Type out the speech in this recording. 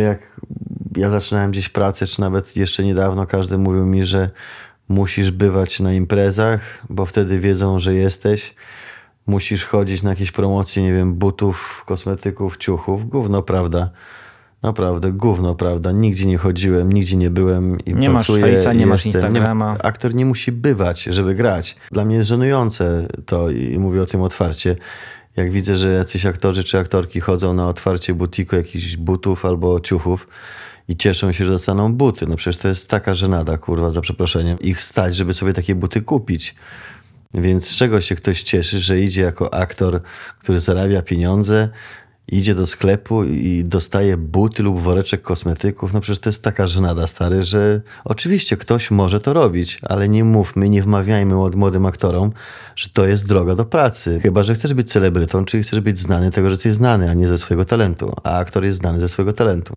Jak ja zaczynałem gdzieś pracę, czy nawet jeszcze niedawno, każdy mówił mi, że musisz bywać na imprezach, bo wtedy wiedzą, że jesteś. Musisz chodzić na jakieś promocje, nie wiem, butów, kosmetyków, ciuchów. Gówno, prawda? Naprawdę, gówno, prawda? Nigdzie nie chodziłem, nigdzie nie byłem i nie pracuję. Masz fejsa, nie masz Instagrama. Aktor nie musi bywać, żeby grać. Dla mnie jest żenujące to i mówię o tym otwarcie jak widzę, że jacyś aktorzy czy aktorki chodzą na otwarcie butiku jakichś butów albo ciuchów i cieszą się, że dostaną buty. No przecież to jest taka żenada, kurwa, za przeproszeniem. Ich stać, żeby sobie takie buty kupić. Więc z czego się ktoś cieszy, że idzie jako aktor, który zarabia pieniądze, idzie do sklepu i dostaje buty lub woreczek kosmetyków, no przecież to jest taka żenada, stary, że oczywiście ktoś może to robić, ale nie mówmy, nie wmawiajmy od młodym aktorom, że to jest droga do pracy. Chyba, że chcesz być celebrytą, czyli chcesz być znany tego, że jesteś znany, a nie ze swojego talentu, a aktor jest znany ze swojego talentu.